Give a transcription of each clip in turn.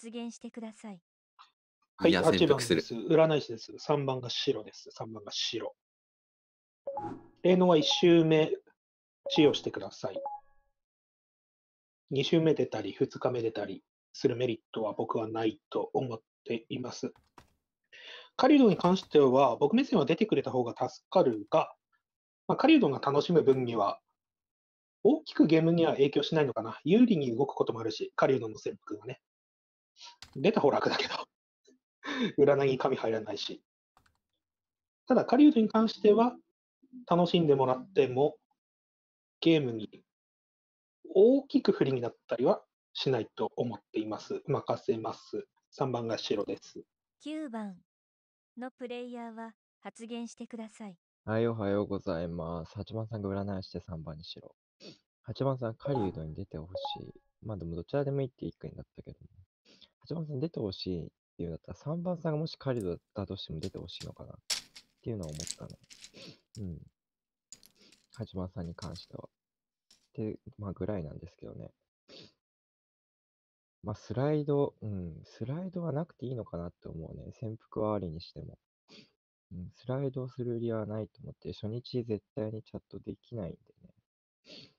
発言してください。はい、いや8番です。占い師です。3番が白です。3番が白。霊能は1周目、治療してください。2週目出たり、2日目出たりするメリットは僕はないと思っています。カリウドに関しては、僕目線は出てくれた方が助かるが、まあ、カリウドが楽しむ分には、大きくゲームには影響しないのかな。有利に動くこともあるし、カリウドの潜伏がね。出た方楽だけど、占いに紙入らないし。ただ、狩人に関しては、楽しんでもらっても、ゲームに大きく不利になったりはしないと思っています。任せます。3番が白です。9番のプレイヤーは発言してください。はい、おはようございます。8番さんが占いして3番にしろ。8番さん、狩人に出てほしい。まあでもどちらでもいいって一回になったけど、ね、8番さん出てほしいっていうんだったら、3番さんがもしカリドだとしても出てほしいのかなっていうのは思ったの。うん。8番さんに関しては。で、まあ、ぐらいなんですけどね。まあ、スライド、うん、スライドはなくていいのかなって思うね。潜伏はありにしても。うん、スライドをする理由はないと思って、初日絶対にチャットできないんでね。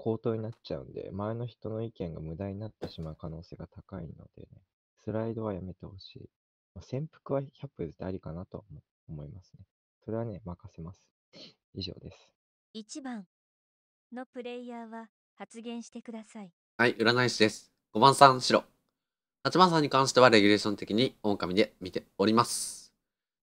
口頭になっちゃうんで、前の人の意見が無駄になってしまう可能性が高いのでね、スライドはやめてほしい。ま潜伏は100歩譲ありかなと思いますね。それはね、任せます。以上です。1番のプレイヤーは発言してください。はい、占い師です。5番さん、白。8番さんに関してはレギュレーション的に狼で見ております。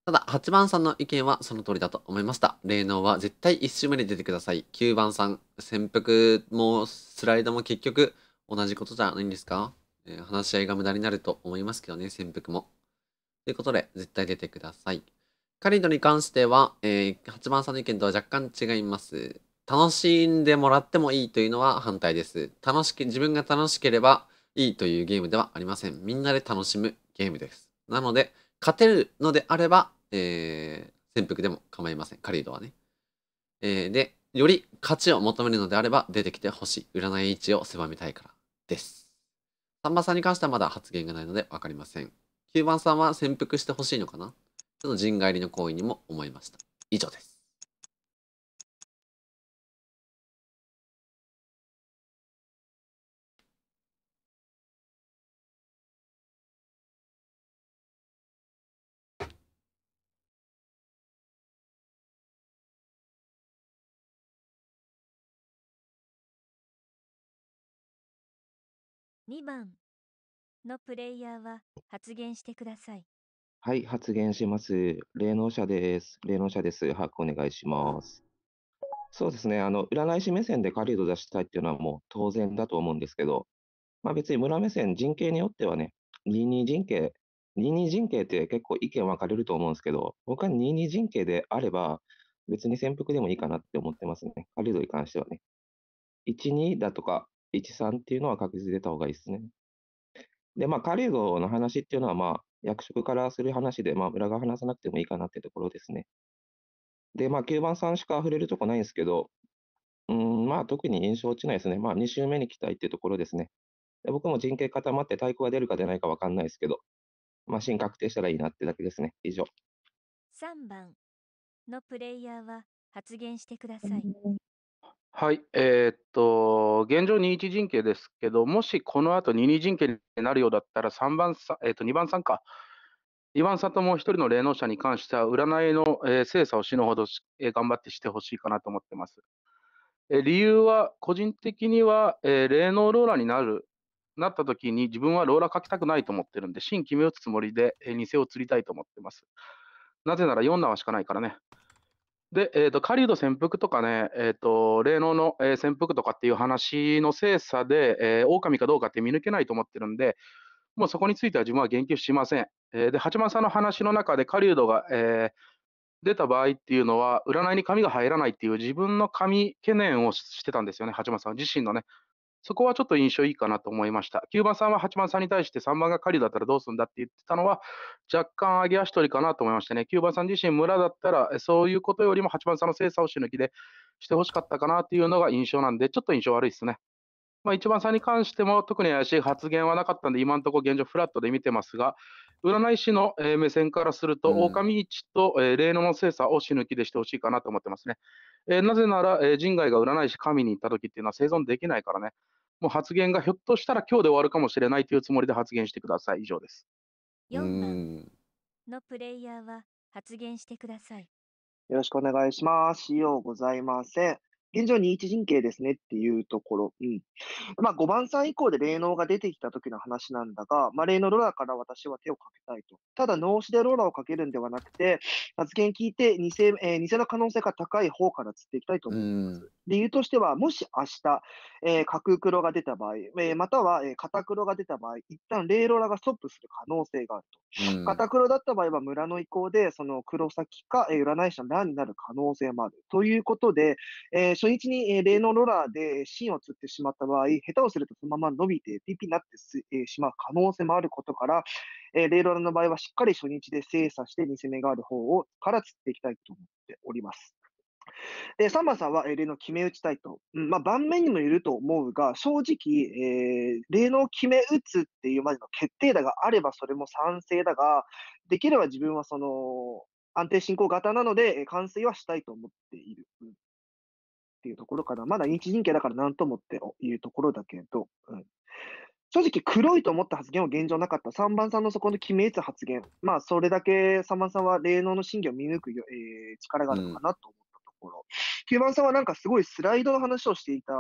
ただ、8番さんの意見はその通りだと思いました。霊能は絶対1周目に出てください。9番さん、潜伏もスライドも結局同じことじゃないんですか、えー、話し合いが無駄になると思いますけどね、潜伏も。ということで、絶対出てください。カリドに関しては、えー、8番さんの意見とは若干違います。楽しんでもらってもいいというのは反対です。楽しき、自分が楽しければいいというゲームではありません。みんなで楽しむゲームです。なので、勝てるのであればえー、潜伏でも構いません。狩人はね。えー、で、より価値を求めるのであれば出てきてほしい。占い位置を狭めたいからです。3番さんに関してはまだ発言がないので分かりません。9番さんは潜伏してほしいのかなとの陣返りの行為にも思いました。以上です。2番のプレイヤーは発言してください。はい、発言します。霊能者です。霊能者です。把握お願いします。そうですね。あの、占い師目線で狩りを出したいっていうのはもう当然だと思うんですけど、まあ別に村目線、人形によってはね、22人形、22人形って結構意見分かれると思うんですけど、僕は22人形であれば、別に潜伏でもいいかなって思ってますね。狩り戸に関してはね。12だとか、1、3っていうのは確実に出た方がいいですね。で、まあ、カリゴの話っていうのは、まあ、役職からする話で、まあ、裏側話さなくてもいいかなってところですね。で、まあ、9番さんしか触れるとこないんですけど、うん、まあ、特に印象落ちないですね。まあ、2周目に来たいっていうところですね。で僕も人形固まって太鼓が出るか出ないか分かんないですけど、まあ、新確定したらいいなってだけですね。以上。3番のプレイヤーは発言してください。はい、えーっと、現状2一陣形ですけど、もしこの後2二陣形になるようだったら、3番、さえーっと、2番さんか、2番さんとも1人の霊能者に関しては、占いの、えー精査を死ぬほどえー頑張ってしてほしいかなと思ってます。えー理由は、個人的には、えー霊能ローラーになる、なった時に、自分はローラー描きたくないと思ってるんで、芯決め打つつもりで、えー偽を釣りたいと思ってます。なぜなら4縄しかないからね。で、えーと、狩人潜伏とかね、えーと、と霊能の、えー、潜伏とかっていう話の精査で、えー、狼かどうかって見抜けないと思ってるんで、もうそこについては自分は言及しません。えー、で、八幡さんの話の中で狩人が、えー、出た場合っていうのは、占いに紙が入らないっていう自分の紙懸念をしてたんですよね、八幡さん自身のね。そこはちょっと印象いいかなと思いました。9番さんは8番さんに対して3番が狩りだったらどうするんだって言ってたのは、若干上げ足取りかなと思いましたね。9番さん自身、村だったら、そういうことよりも8番さんの精査をし抜きでしてほしかったかなというのが印象なんで、ちょっと印象悪いですね。まあ、1番さんに関しても特に怪しい発言はなかったんで、今のところ現状フラットで見てますが、占い師の目線からすると、うん、狼市と霊能の精査を死ぬ気でしてほしいかなと思ってますね。えー、なぜなら、えー、人外が占い師神に行った時っていうのは生存できないからね。もう発言がひょっとしたら今日で終わるかもしれないというつもりで発言してください。以上です。4番のプレイヤーは発言してください。よろしくお願いします。ようございません。現状2一陣形ですねっていうところ。うん。まあ、5番さん以降で霊能が出てきた時の話なんだが、まあ、霊能ローラーから私は手をかけたいと。ただ、脳死でローラーをかけるんではなくて、発言聞いて偽、えー、偽の可能性が高い方から釣っていきたいと思います。理由としては、もし明日、えー、架黒が出た場合、えー、または、えー、片黒が出た場合、一旦霊ローラがストップする可能性があると。片黒だった場合は村の意向で、その黒崎か、えー、占い師の欄になる可能性もある。ということで、えー初日に例のローラーで芯をつってしまった場合、下手をするとそのまま伸びて p ピになってしまう可能性もあることから、霊ローラーの場合はしっかり初日で精査して2戦目がある方をから釣っていきたいと思っております。で、サンバさんは、えー、霊決め打ちたいと。うん、まあ、盤面にもいると思うが、正直、えー、霊能決め打つっていうまでの決定打があれば、それも賛成だが、できれば自分はその、安定進行型なので、完成はしたいと思っている。っていうところかな。まだ認知人形だからなんともっていうところだけど、うん、正直黒いと思った発言は現状なかった。3番さんのそこの決めつ発言。まあ、それだけ3番さんは霊能の真偽を見抜く、えー、力があるのかなと思ったところ。うん、9番さんはなんかすごいスライドの話をしていた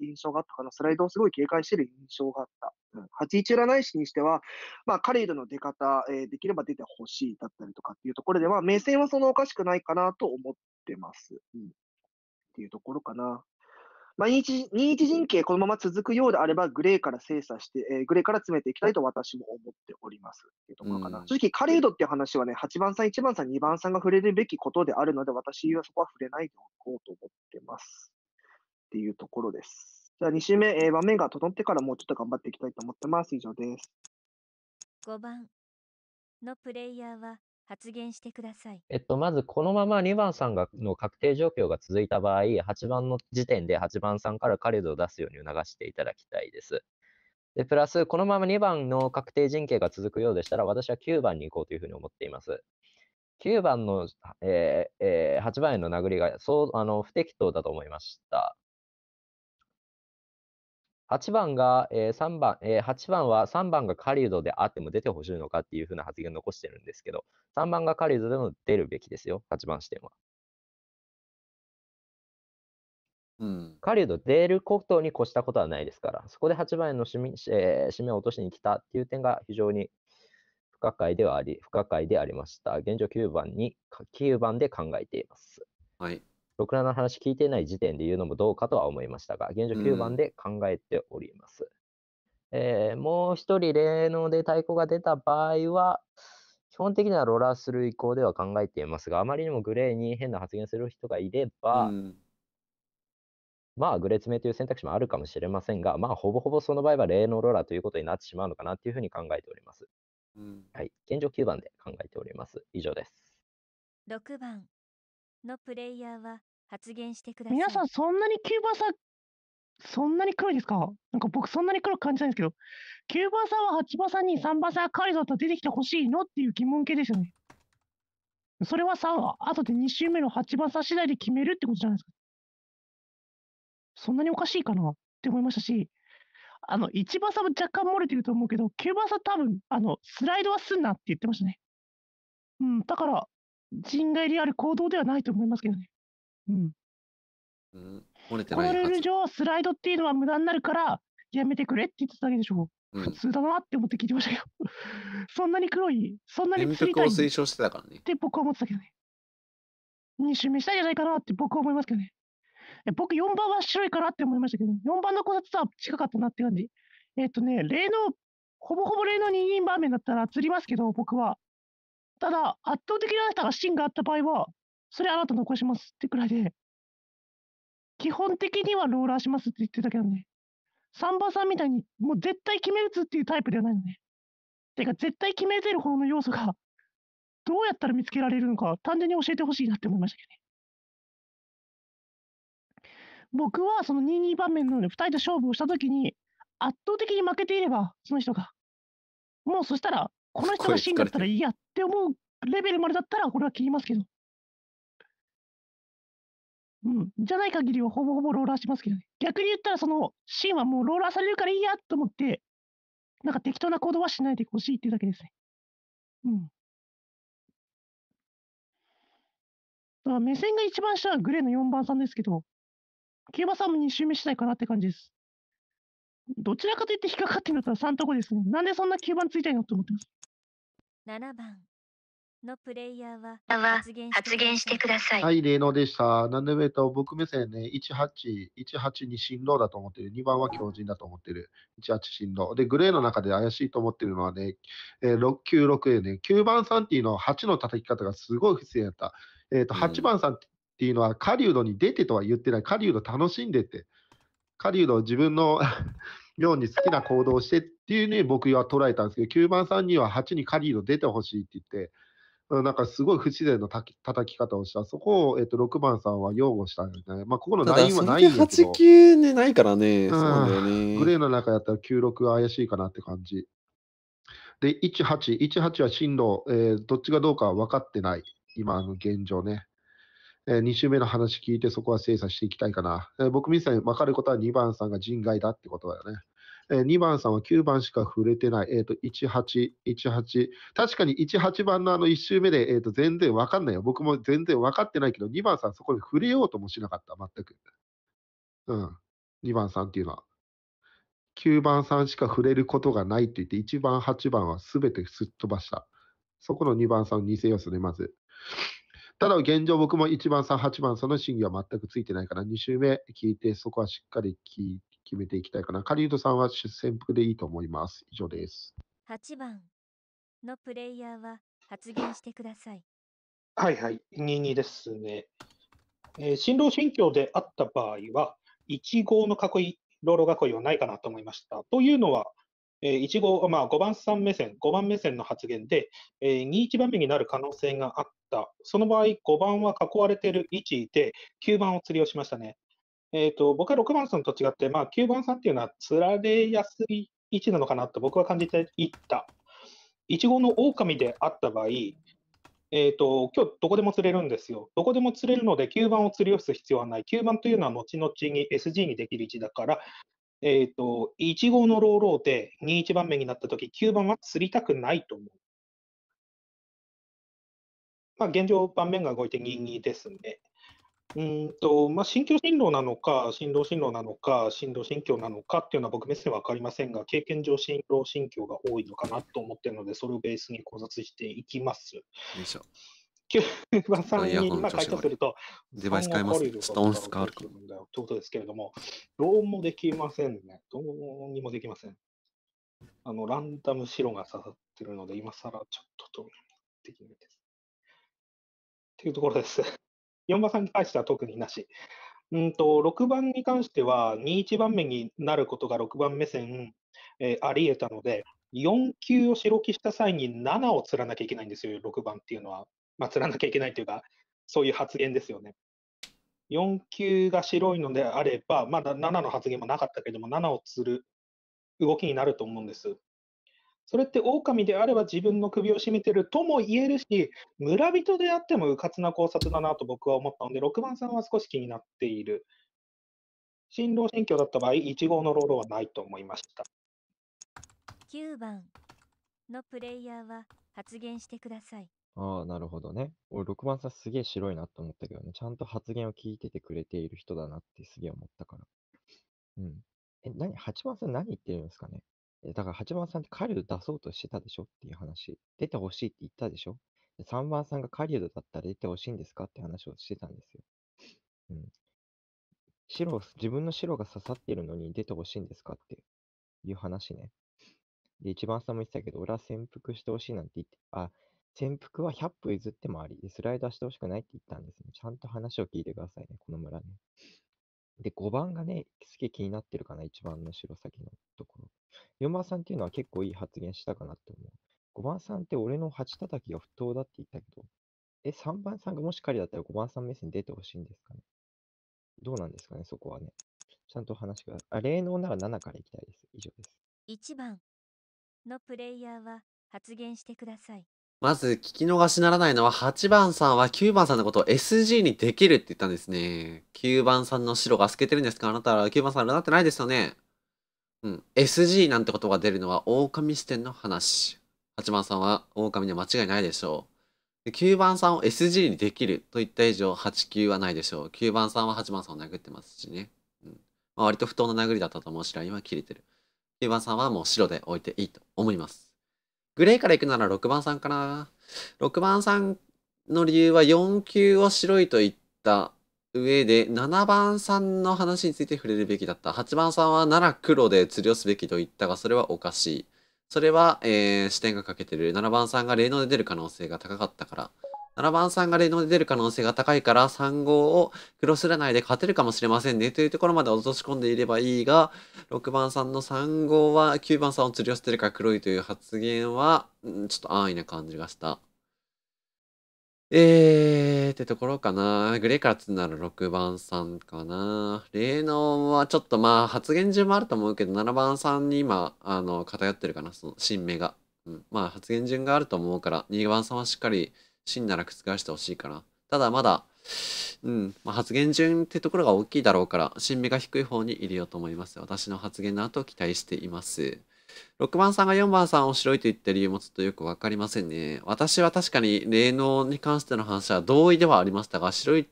印象があったかな。スライドをすごい警戒してる印象があった。うん、81占い師にしては、まあ、彼への出方、えー、できれば出てほしいだったりとかっていうところでは、目線はそのおかしくないかなと思ってます。うんっていうところかな。まあ、2一陣形このまま続くようであれば、グレーから精査して、えー、グレーから詰めていきたいと私も思っておりますっていうところかな。うん、正直、カレードっていう話はね、8番さん、1番さん、2番さんが触れるべきことであるので、私はそこは触れないでおこうと思ってます。っていうところです。じゃあ2周目、えー、場面が整ってからもうちょっと頑張っていきたいと思ってます。以上です。5番のプレイヤーは発言してください。えっと、まずこのまま2番さんがの確定状況が続いた場合、8番の時点で8番さんから彼女を出すように促していただきたいです。で、プラス、このまま2番の確定陣形が続くようでしたら、私は9番に行こうというふうに思っています。9番の、えーえー、8番への殴りがそうあの不適当だと思いました。8番が、えー、3番、えー、8番は3番が狩人であっても出てほしいのかっていうふうな発言を残してるんですけど、3番が狩人でも出るべきですよ、8番視点は。うん、出ることに越したことはないですから、そこで8番への締め,、えー、締めを落としに来たっていう点が非常に不可解ではあり、不可解でありました。現状9番に、9番で考えています。はい。6らの話聞いてない時点で言うのもどうかとは思いましたが、現状9番で考えております。うん、えー、もう1人、霊能で太鼓が出た場合は、基本的にはローラーする意向では考えていますが、あまりにもグレーに変な発言する人がいれば、うん、まあ、グレー詰めという選択肢もあるかもしれませんが、まあ、ほぼほぼその場合は霊能ローラーということになってしまうのかなというふうに考えております。うん、はい、現状9番で考えております。以上です。6番のプレイヤーは発言してください。皆さん、そんなにキューバさん、そんなに黒いですかなんか僕、そんなに黒く感じないんですけど、キューバさんは8番さんに3番さん、カリゾと出てきてほしいのっていう疑問形ですよね。それはさ、後で2周目の8番さん次第で決めるってことじゃないですか。そんなにおかしいかなって思いましたし、あの、1番さんも若干漏れてると思うけど、9番さん多分、あの、スライドはすんなって言ってましたね。うん、だから、人外である行動ではないと思いますけどね。うん。うん、こてこなルール上、スライドっていうのは無駄になるから、やめてくれって言ってただけでしょ。う普通だなって思って聞いてましたけど。そんなに黒い、そんなに電釣を推奨してたからね。て僕は思ってたけどね。に目したいんじゃないかなって僕は思いますけどね。え僕4番は白いかなって思いましたけど、4番の子察とは近かったなって感じ。えっ、とね、例の、ほぼほぼ例の二人場面だったら釣りますけど、僕は。ただ、圧倒的な高さが芯があった場合は、それあなた残しますってくらいで、基本的にはローラーしますって言ってたけどね、サンバさんみたいに、もう絶対決めるつっていうタイプではないのね。てか、絶対決めてる方の要素が、どうやったら見つけられるのか、単純に教えてほしいなって思いましたけどね。僕はその2、2番目の2人で勝負をしたときに、圧倒的に負けていれば、その人が、もうそしたら、この人が死んだったらいいやって思うレベルまでだったら、これは切りますけど、うん。じゃない限りはほぼほぼローラーしますけどね。逆に言ったらそのシーンはもうローラーされるからいいやと思って、なんか適当な行動はしないでほしいっていうだけですね。うん。だから目線が一番下はグレーの4番さんですけど、競馬さんも2周目したいかなって感じです。どちらかといって引っかかってんだったら3とこですね。なんでそんな9番ついたいのと思ってます。7番のプレイヤーは発言発言してください。はい、レノでした。なんで、えっと、僕目線ね、18、18に振動だと思ってる。2番は強靭だと思ってる。18振動。で、グレーの中で怪しいと思ってるのはね、えー、696でね、9番さんっていうのは8の叩き方がすごい不正だった。えっ、ー、と、8番さんっていうのは、狩人に出てとは言ってない。狩人楽しんでって。狩人自分の ように好きな行動をしてっていうね、僕は捉えたんですけど、9番さんには8に狩人出てほしいって言って、なんかすごい不自然なたき叩き方をした。そこを、えっと、6番さんは擁護したよね。まあ、ここのラインはないんだけど。8 9ね、ないからね。そうだよね。グレーの中やったら96怪しいかなって感じ。で、18、18は進路、えー、どっちがどうかは分かってない。今の現状ね。えー、2週目の話聞いて、そこは精査していきたいかな。えー、僕みさん分かることは2番さんが人外だってことだよね。2番さんは9番しか触れてない、えっ、ー、と、18、18。確かに18番のあの1周目で、えっ、ー、と、全然わかんないよ。僕も全然わかってないけど、2番さんそこに触れようともしなかった、全く。うん。2番さんっていうのは。9番さんしか触れることがないって言って、1番、8番は全てすっ飛ばした。そこの2番さんを偽要素で、まず。ただ現状僕も1番さん、8番さんの審議は全くついてないから、2周目聞いて、そこはしっかり聞い決めていきたいかな。狩人さんは出戦服でいいと思います。以上です。8番のプレイヤーは発言してください。はいはい、22ですね。えー、新郎新居であった場合は、1号の囲い、老老囲いはないかなと思いました。というのは、えー、1号、まあ、5番さん目線、5番目線の発言で、えー、21番目になる可能性があった。その場合、5番は囲われている位置で、9番を釣りをしましたね。えっ、ー、と、僕は6番さんと違って、まあ、9番さんっていうのは、釣られやすい位置なのかなと僕は感じていった。いちごの狼であった場合、えっ、ー、と、今日どこでも釣れるんですよ。どこでも釣れるので、9番を釣り寄す必要はない。9番というのは後々に SG にできる位置だから、えっ、ー、と、1号のローローで2、1番目になったとき、9番は釣りたくないと思う。まあ、現状、盤面が動いて2、2ですね。うんとまあ、信教信路なのか、新郎信論なのか、新郎信教なのかっていうのは僕目線は分かりませんが、経験上、新郎信教が多いのかなと思ってるので、それをベースに考察していきます。よいしょ。キューバさんに今回答すると、デバイス変えます。ちっとということですけれども、どうもできませんね。どうにもできません。あの、ランダム白が刺さってるので、今更ちょっとどうにもできないです。っていうところです。4番さんに関しては特になし。うんと6番に関しては、2、1番目になることが6番目線、えー、ありえたので、4球を白木した際に7を釣らなきゃいけないんですよ、6番っていうのは。まあ、釣らなきゃいけないというか、そういう発言ですよね。4球が白いのであれば、まだ7の発言もなかったけれども、7を釣る動きになると思うんです。それって狼であれば自分の首を絞めてるとも言えるし、村人であってもうかつな考察だなと僕は思ったので、6番さんは少し気になっている。新郎新居だった場合、1号のロールはないと思いました。9番のプレイヤーは発言してください。ああ、なるほどね。俺、6番さんすげえ白いなと思ったけどね、ちゃんと発言を聞いててくれている人だなってすげえ思ったから。うん。え、何 ?8 番さん何言ってるんですかねだから8番さんってカリウド出そうとしてたでしょっていう話。出てほしいって言ったでしょ ?3 番さんがカリウドだったら出てほしいんですかって話をしてたんですよ。うん。白、自分の白が刺さってるのに出てほしいんですかっていう話ね。で、1番さんも言ってたけど、俺は潜伏してほしいなんて言って、あ、潜伏は100歩譲ってもあり、スライダーしてほしくないって言ったんですね。ちゃんと話を聞いてくださいね、この村ね。で、5番がね、すげえ気になってるかな、1番の白崎のところ。4番さんっていうのは結構いい発言したかなって思う。5番さんって俺の鉢叩きが不当だって言ったけど、え、3番さんがもし仮だったら5番さん目線出てほしいんですかねどうなんですかね、そこはね。ちゃんと話が、あ、霊能なら7からいきたいです。以上です。1番のプレイヤーは発言してください。まず聞き逃しならないのは8番さんは9番さんのことを SG にできるって言ったんですね。9番さんの白が透けてるんですかあなたは9番さん占ってないですよね。うん。SG なんてことが出るのは狼視点の話。8番さんは狼には間違いないでしょう。9番さんを SG にできるといった以上8、9はないでしょう。9番さんは8番さんを殴ってますしね。うん。まあ、割と不当な殴りだったと思うし、ラインは切れてる。9番さんはもう白で置いていいと思います。グレーから行くなら6番さんかな。6番さんの理由は4級を白いと言った上で、7番さんの話について触れるべきだった。8番さんはなら黒で釣りをすべきと言ったが、それはおかしい。それは、えー、視点が欠けてる。7番さんが霊能で出る可能性が高かったから。7番さんがレノで出る可能性が高いから3号をクロスないで勝てるかもしれませんねというところまで落とし込んでいればいいが6番さんの3号は9番さんを釣り寄せてるから黒いという発言は、うん、ちょっと安易な感じがした。えーってところかな。グレーからつなら6番さんかな。霊能はちょっとまあ発言順もあると思うけど7番さんに今あの偏ってるかな、その新芽が。うん、まあ発言順があると思うから2番さんはしっかり真なら覆してほしいかな。ただまだ、うん、まあ、発言順ってところが大きいだろうから、新味が低い方に入れようと思います。私の発言の後期待しています。6番さんが4番さんを白いと言った理由もちょっとよくわかりませんね。私は確かに霊能に関しての話は同意ではありましたが、白い、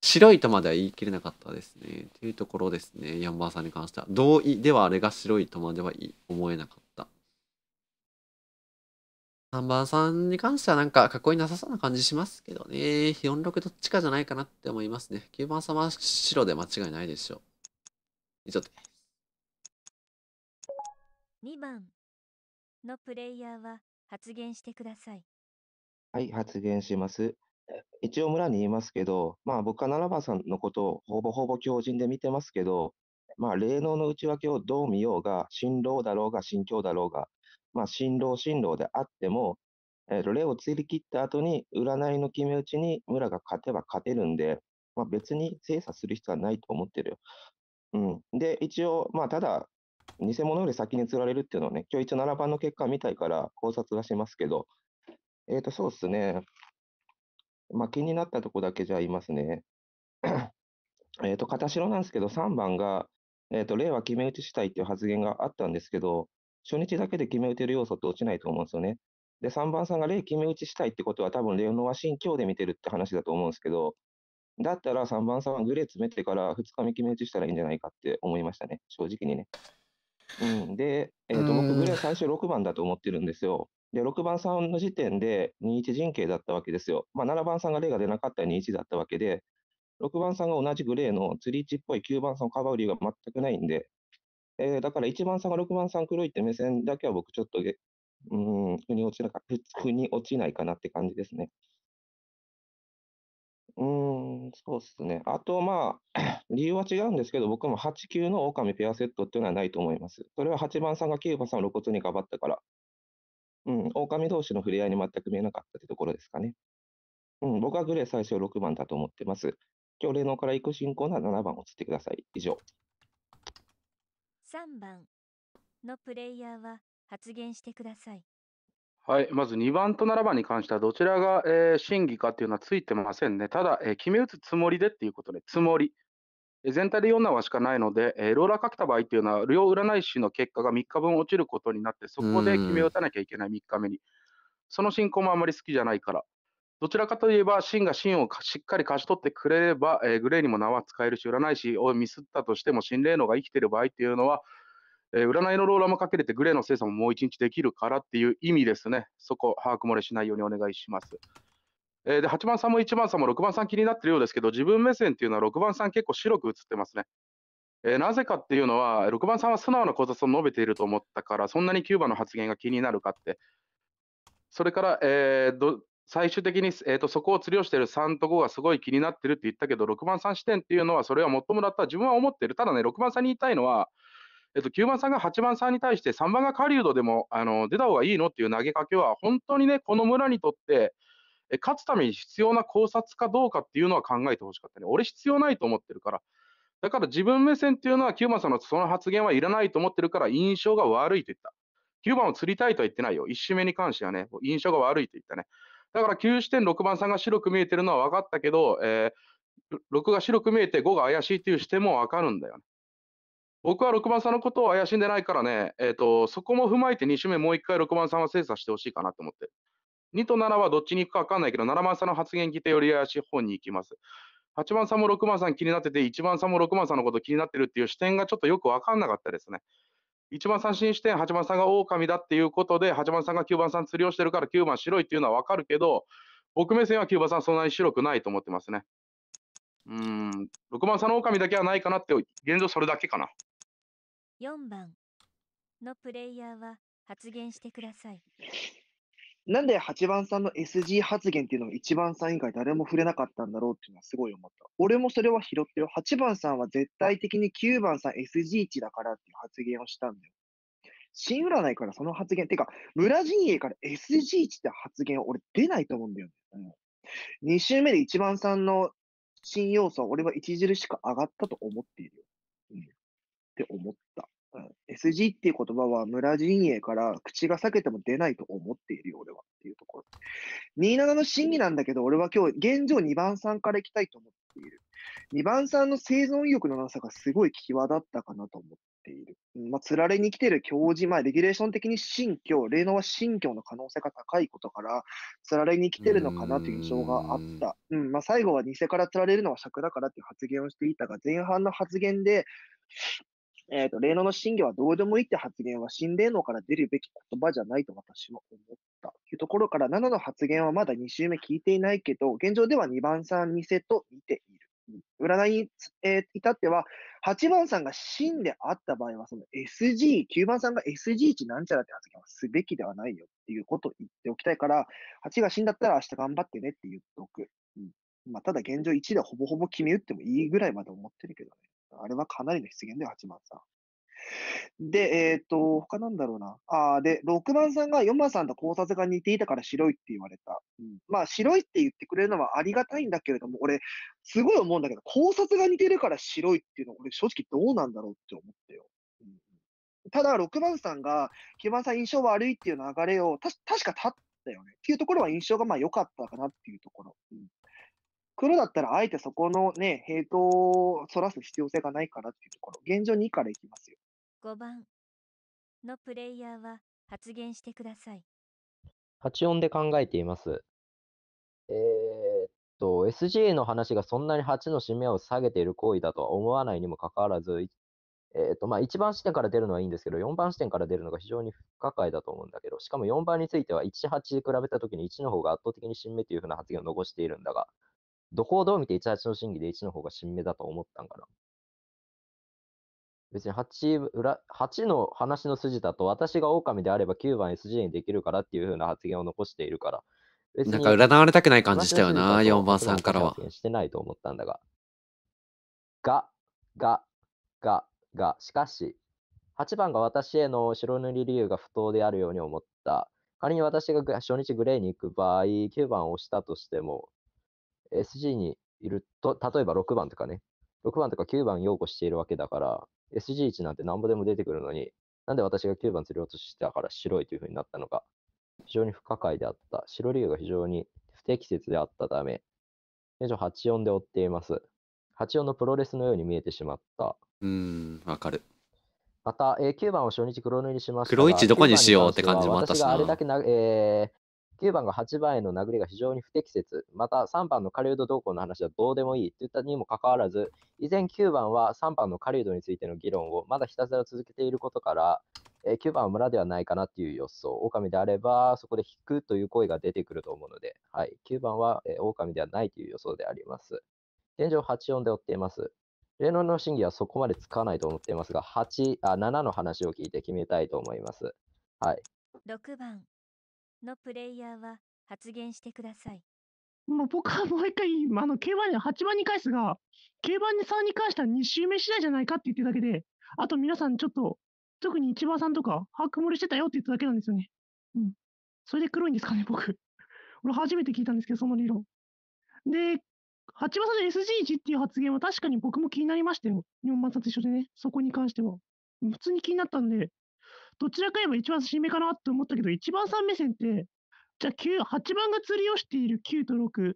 白いとまでは言い切れなかったですね。というところですね。4番さんに関しては。同意ではあれが白いとまでは思えなかった。3番さんに関してはなんかかっこいいなさそうな感じしますけどね。46どっちかじゃないかなって思いますね。9番様は白で間違いないでしょう。以上で2番のプレイヤーは発言してください。はい、発言します。一応村に言いますけど、まあ僕は7番さんのことをほぼほぼ強人で見てますけど、まあ霊能の内訳をどう見ようが、新郎だろうが、新教だろうが、まあ、新郎新郎であっても、えー、と、例を釣り切った後に、占いの決め打ちに村が勝てば勝てるんで、まあ、別に精査する必要はないと思ってるよ。うん、で、一応、まあ、ただ、偽物より先に釣られるっていうのはね、今日一応7番の結果見たいから考察はしますけど、えっ、ー、と、そうですね。まあ、気になったとこだけじゃあ言いますね。えっと、片白なんですけど、3番が、えっ、ー、と、例は決め打ちしたいっていう発言があったんですけど、初日だけで決め打てる要素って落ちないと思うんですよね。で、3番さんが例決め打ちしたいってことは、多分レオノン。心境で見てるって話だと思うんですけど、だったら3番さんはグレー詰めてから2日目決め打ちしたらいいんじゃないかって思いましたね、正直にね。うん、で、えーと僕、グレー最初6番だと思ってるんですよ。で、6番さんの時点で2-1陣形だったわけですよ。まあ、7番さんが例が出なかったら2-1だったわけで、6番さんが同じグレーの釣り位置っぽい9番さんをかばう理由が全くないんで、えー、だから1番さんが6番さん黒いって目線だけは僕ちょっとうん、腑に落ちなか、腑に落ちないかなって感じですね。うーん、そうっすね。あと、まあ、理由は違うんですけど、僕も8 9の狼ペアセットっていうのはないと思います。それは8番さんが9番さんを露骨にかばったから、うん、狼同士の触れ合いに全く見えなかったってところですかね。うん、僕はグレー最初6番だと思ってます。今日、霊能から行く進行なら7番を釣ってください。以上。3番のプレイヤーは発言してください。はい、まず2番と7番に関しては、どちらが、えー、審議かというのはついてませんね。ただ、えー、決め打つつもりでっていうことで、つもり。えー、全体で4話しかないので、えー、ローラーかけた場合というのは、両占い師の結果が3日分落ちることになって、そこで決め打たなきゃいけない3日目に。その進行もあまり好きじゃないから。どちらかといえば、ンがンをしっかり勝ち取ってくれれば、えー、グレーにも名は使えるし、占い師をミスったとしても、心霊能が生きている場合っていうのは、えー、占いのローラーもかけれて、グレーの精査ももう一日できるからっていう意味ですね。そこ、把握漏れしないようにお願いします。えー、で、8番さんも1番さんも6番さん気になってるようですけど、自分目線っていうのは6番さん結構白く映ってますね。えー、なぜかっていうのは、6番さんは素直な考察を述べていると思ったから、そんなにキューバの発言が気になるかって。それから、えー、最終的に、えーと、そこを釣りをしている3と5がすごい気になってるって言ったけど、6番3視点っていうのは、それはもっともだった自分は思ってる。ただね、6番3に言いたいのは、えーと、9番3が8番3に対して、3番が狩人でもあの出た方がいいのっていう投げかけは、本当にね、この村にとって、え勝つために必要な考察かどうかっていうのは考えてほしかったね。俺必要ないと思ってるから。だから自分目線っていうのは、9番さんのその発言はいらないと思ってるから、印象が悪いと言った。9番を釣りたいとは言ってないよ。1周目に関してはね、印象が悪いと言ったね。だから9.6番さんが白く見えてるのは分かったけど、えー、6が白く見えて5が怪しいっていう視点も分かるんだよね。僕は6番さんのことを怪しんでないからね、えーと、そこも踏まえて2周目もう1回6番さんは精査してほしいかなと思って2と7はどっちに行くか分かんないけど、7番さんの発言聞いてより怪しい方に行きます。8番さんも6番さん気になってて、1番さんも6番さんのこと気になってるっていう視点がちょっとよく分かんなかったですね。1番三振して8番さんが狼だっていうことで8番さんが9番さん釣りをしてるから9番白いっていうのは分かるけど僕目線は9番さんそんなに白くないと思ってますねうん6番さんの狼だけはないかなって現状それだけかな4番のプレイヤーは発言してくださいなんで8番さんの SG 発言っていうのが1番さん以外誰も触れなかったんだろうっていうのはすごい思った。俺もそれは拾ってよ。8番さんは絶対的に9番さん SG 値だからっていう発言をしたんだよ。新占いからその発言、てか、村陣営から SG 値って発言は俺出ないと思うんだよね。うん、2週目で1番さんの新要素は俺は著しく上がったと思っているよ。うん、って思った。SG っていう言葉は村陣営から口が裂けても出ないと思っているよ、俺はっていうところ。27の審議なんだけど、俺は今日、現状2番さんから行きたいと思っている。2番さんの生存意欲のなさがすごい際立ったかなと思っている。まあ、られに来てる教授、前、レギュレーション的に信教、霊能は信教の可能性が高いことから、釣られに来てるのかなという印象があった。うん、まあ、最後は偽から釣られるのは尺だからっていう発言をしていたが、前半の発言で、えっ、ー、と、霊能の真教はどうでもいいって発言は新霊能から出るべき言葉じゃないと私は思った。というところから、7の発言はまだ2週目聞いていないけど、現状では2番さん偽と見ている。占いに、えー、至っては、8番さんが真であった場合は、その SG、9番さんが SG 値なんちゃらって発言はすべきではないよっていうことを言っておきたいから、8が死んだったら明日頑張ってねって言っておく。うん、まあ、ただ現状1でほぼほぼ決め打ってもいいぐらいまで思ってるけどね。あれはかなりの失言だよ、8番さん。で、えっ、ー、と、他なんだろうな。あで、6番さんが4番さんと考察が似ていたから白いって言われた。うん、まあ、白いって言ってくれるのはありがたいんだけれども、俺、すごい思うんだけど、考察が似てるから白いっていうのは、俺、正直どうなんだろうって思ってよ。うんただ、6番さんが9番さん印象悪いっていう流れを、た確か立ったよね。っていうところは印象がまあ良かったかなっていうところ。うん黒だったらあえてそこのね、ヘイトを反らす必要性がないからっていうところ、現状2からいきますよ。5番のプレイヤーは発言してください。8音で考えています。えー、っと、SGA の話がそんなに8の締めを下げている行為だとは思わないにもかかわらず、えー、と、まあ、1番視点から出るのはいいんですけど、4番視点から出るのが非常に不可解だと思うんだけど、しかも4番については1、8比べたときに1の方が圧倒的に新目というふうな発言を残しているんだが、どこをどう見て18の審議で1の方が新芽だと思ったんかな。別に 8, 裏8の話の筋だと、私が狼であれば9番 SG にできるからっていうふうな発言を残しているから。なんか占われたくない感じしたよな、4番さんからは。してないと思ったんだが。が、が、が、が、しかし、8番が私への白塗り理由が不当であるように思った。仮に私が初日グレーに行く場合、9番を押したとしても、SG にいると、例えば6番とかね、6番とか9番擁護しているわけだから、SG1 なんてなんぼでも出てくるのに、なんで私が9番釣り落としてたから白いというふうになったのか、非常に不可解であった。白竜が非常に不適切であったため、現状84で追っています。84のプロレスのように見えてしまった。うん、わかる。また、えー、9番を初日黒塗りにしました黒1どこにしようって感じもあったし私があれだけな、えー、9番が8番への殴りが非常に不適切、また3番の狩人同行の話はどうでもいいといったにもかかわらず、依然9番は3番の狩人についての議論をまだひたすら続けていることから、え9番は村ではないかなという予想、狼であればそこで引くという声が出てくると思うので、はい、9番は、えー、狼ではないという予想であります。現状8-4で追っています。例ンの審議はそこまでつかないと思っていますが、8あ7の話を聞いて決めたいと思います。はい、6番のプレイヤーは発言してください。もう僕はもう一回、あの、競馬に8番に返すが、競馬に3に関しては2周目次第じゃないかって言ってるだけで、あと皆さんちょっと、特に市場さんとか、把握漏れしてたよって言っただけなんですよね。うん。それで黒いんですかね、僕。俺初めて聞いたんですけど、その理論。で、八番さんの SG1 っていう発言は確かに僕も気になりましたよ。4番さんと一緒でね、そこに関しては。普通に気になったんで、どちらか言えば一番新めかなって思ったけど、一番さん目線って、じゃあ9、8番が釣りをしている9と6。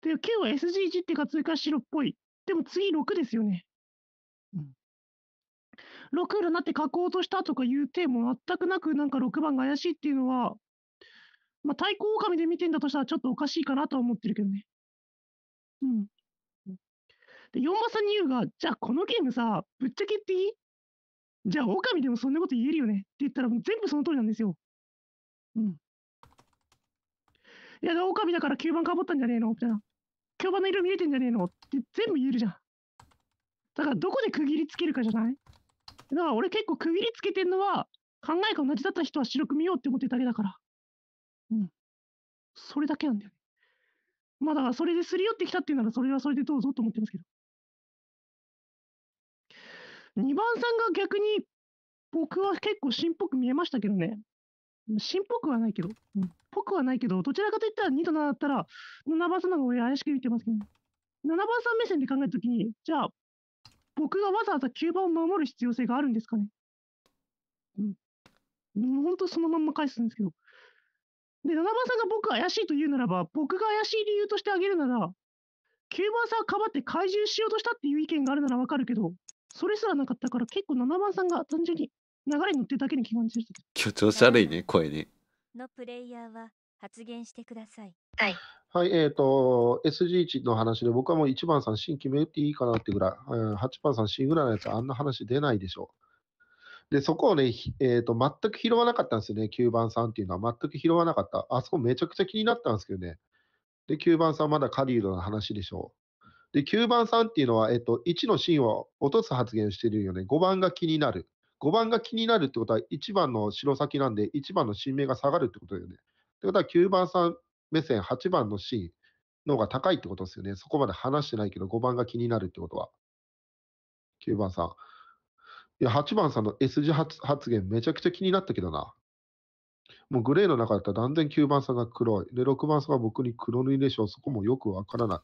で、9は SG1 ってか通過白っぽい。でも次6ですよね。うん。6になって書こうとしたとかいう手も全くなく、なんか6番が怪しいっていうのは、まあ、対抗狼で見てんだとしたらちょっとおかしいかなとは思ってるけどね。うん。で、4番さんに言うが、じゃあこのゲームさ、ぶっちゃけ言っていいじゃあ、狼でもそんなこと言えるよねって言ったら、もう全部その通りなんですよ。うん。いや、狼だから吸盤かぶったんじゃねえのみたいな。吸盤の色見えてんじゃねえのって全部言えるじゃん。だから、どこで区切りつけるかじゃないだから、俺結構区切りつけてんのは、考えが同じだった人は白く見ようって思ってるだけだから。うん。それだけなんだよね。まあ、だから、それですり寄ってきたっていうなら、それはそれでどうぞと思ってますけど。2番さんが逆に、僕は結構芯っぽく見えましたけどね。芯っぽくはないけど、うん、ぽくはないけど、どちらかといったら2と7だったら、7番さんの方が怪しく見てますけど、ね、7番さん目線で考えるときに、じゃあ、僕がわざわざ9番を守る必要性があるんですかね。うん。本当そのまんま返すんですけど。で、7番さんが僕怪しいと言うならば、僕が怪しい理由としてあげるなら、9番さんをかばって怪獣しようとしたっていう意見があるならわかるけど、それすらなかったから結構7番さんが単純に流れに乗ってるだけに気感じる。今日調子悪いね、声ね。のプレイヤーは発言してください。はい。はい、えっ、ー、と、SG1 の話で僕はもう1番さん C 決めていいかなってぐらい、うん、8番さん C ぐらいのやつあんな話出ないでしょう。で、そこをね、えっ、ー、と、全く拾わなかったんですよね、9番さんっていうのは。全く拾わなかった。あそこめちゃくちゃ気になったんですけどね。で、9番さんまだカリウドの話でしょう。で、9番さんっていうのは、えっと、1の芯を落とす発言をしているよね。5番が気になる。5番が気になるってことは、1番の白先なんで、1番の新名が下がるってことだよね。ってことは、9番さん目線、8番の芯の方が高いってことですよね。そこまで話してないけど、5番が気になるってことは。9番さん。いや、8番さんの S 字発言めちゃくちゃ気になったけどな。もうグレーの中だったら断然9番さんが黒い。で、6番さんが僕に黒塗りでしょう。そこもよくわからない。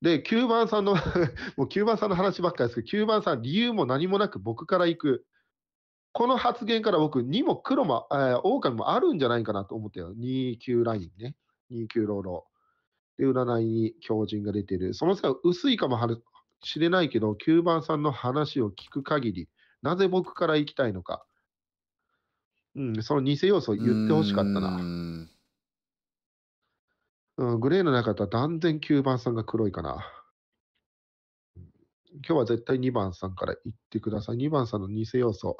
で、9番さんの もう9番さんの話ばっかりですけど、9番さん、理由も何もなく僕から行く。この発言から僕、2も黒も、えー、狼もあるんじゃないかなと思ったよ。29ラインね。29ローロー。で、占いに狂人が出てる。その際、薄いかもしれないけど、9番さんの話を聞く限り、なぜ僕から行きたいのか。うん、その偽要素を言ってほしかったな。うん、グレーの中とは断然9番さんが黒いかな。今日は絶対2番さんから言ってください。2番さんの偽要素。